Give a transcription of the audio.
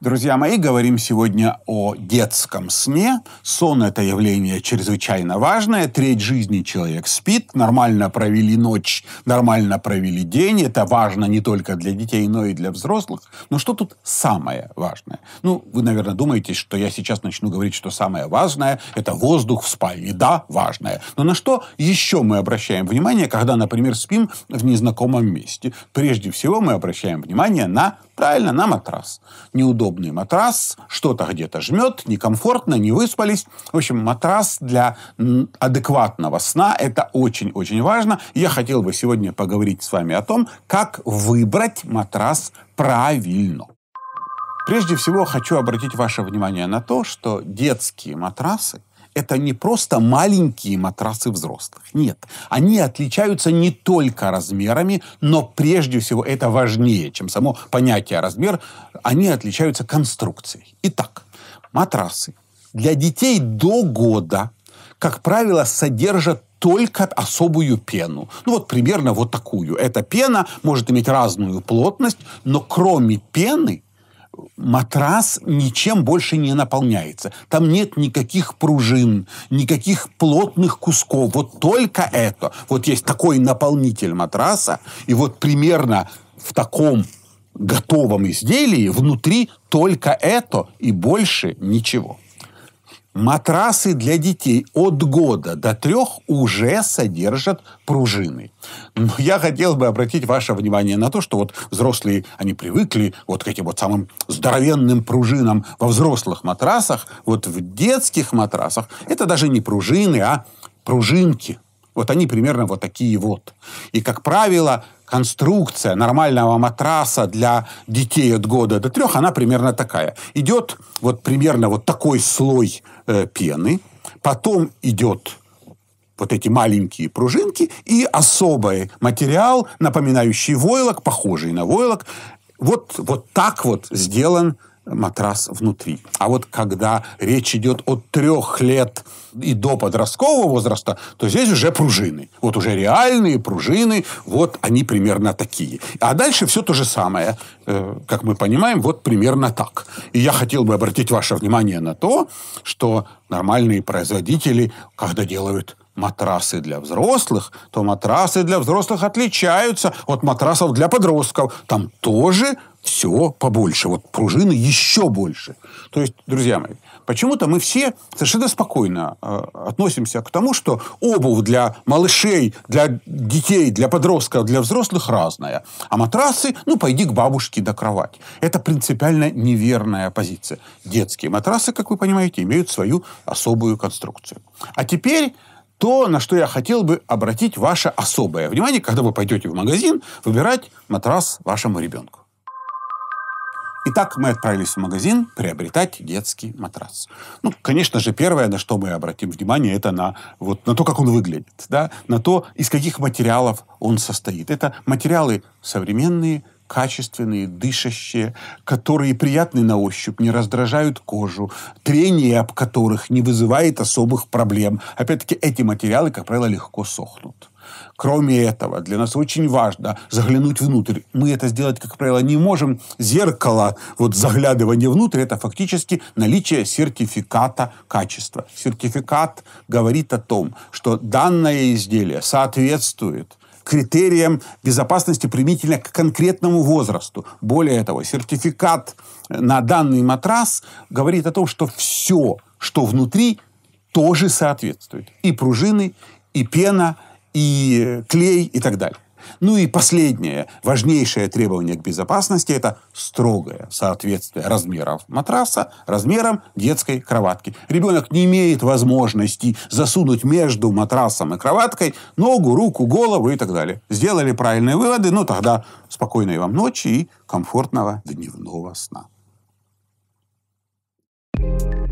Друзья мои, говорим сегодня о детском сне. Сон – это явление чрезвычайно важное. Треть жизни человек спит. Нормально провели ночь, нормально провели день. Это важно не только для детей, но и для взрослых. Но что тут самое важное? Ну, вы, наверное, думаете, что я сейчас начну говорить, что самое важное – это воздух в спальне. Да, важное. Но на что еще мы обращаем внимание, когда, например, спим в незнакомом месте? Прежде всего мы обращаем внимание на, правильно, на матрас. Неудобно неудобный матрас, что-то где-то жмет, некомфортно, не выспались. В общем, матрас для адекватного сна – это очень-очень важно. Я хотел бы сегодня поговорить с вами о том, как выбрать матрас правильно. Прежде всего, хочу обратить ваше внимание на то, что детские матрасы это не просто маленькие матрасы взрослых. Нет, они отличаются не только размерами, но прежде всего это важнее, чем само понятие размер, они отличаются конструкцией. Итак, матрасы для детей до года, как правило, содержат только особую пену. Ну вот примерно вот такую. Эта пена может иметь разную плотность, но кроме пены матрас ничем больше не наполняется. Там нет никаких пружин, никаких плотных кусков. Вот только это. Вот есть такой наполнитель матраса, и вот примерно в таком готовом изделии внутри только это и больше ничего. Матрасы для детей от года до трех уже содержат пружины. Но я хотел бы обратить ваше внимание на то, что вот взрослые, они привыкли вот к этим вот самым здоровенным пружинам во взрослых матрасах. Вот в детских матрасах это даже не пружины, а пружинки – вот они примерно вот такие вот. И, как правило, конструкция нормального матраса для детей от года до трех, она примерно такая. Идет вот примерно вот такой слой э, пены, потом идет вот эти маленькие пружинки и особый материал, напоминающий войлок, похожий на войлок. Вот, вот так вот сделан матрас внутри. А вот когда речь идет от трех лет и до подросткового возраста, то здесь уже пружины. Вот уже реальные пружины, вот они примерно такие. А дальше все то же самое. Э, как мы понимаем, вот примерно так. И я хотел бы обратить ваше внимание на то, что нормальные производители, когда делают матрасы для взрослых, то матрасы для взрослых отличаются от матрасов для подростков. Там тоже все побольше. Вот пружины еще больше. То есть, друзья мои, почему-то мы все совершенно спокойно э, относимся к тому, что обувь для малышей, для детей, для подростков, для взрослых разная. А матрасы, ну, пойди к бабушке до кровать. Это принципиально неверная позиция. Детские матрасы, как вы понимаете, имеют свою особую конструкцию. А теперь то, на что я хотел бы обратить ваше особое внимание, когда вы пойдете в магазин выбирать матрас вашему ребенку. Итак, мы отправились в магазин приобретать детский матрас. Ну, конечно же, первое, на что мы обратим внимание, это на, вот, на то, как он выглядит, да? на то, из каких материалов он состоит. Это материалы современные, качественные, дышащие, которые приятны на ощупь, не раздражают кожу, трение об которых не вызывает особых проблем. Опять-таки, эти материалы, как правило, легко сохнут. Кроме этого, для нас очень важно заглянуть внутрь. Мы это сделать, как правило, не можем. Зеркало, вот заглядывание внутрь, это фактически наличие сертификата качества. Сертификат говорит о том, что данное изделие соответствует критериям безопасности применительно к конкретному возрасту. Более того, сертификат на данный матрас говорит о том, что все, что внутри, тоже соответствует. И пружины, и пена, и клей, и так далее. Ну и последнее, важнейшее требование к безопасности – это строгое соответствие размеров матраса размерам детской кроватки. Ребенок не имеет возможности засунуть между матрасом и кроваткой ногу, руку, голову и так далее. Сделали правильные выводы, ну тогда спокойной вам ночи и комфортного дневного сна. thank you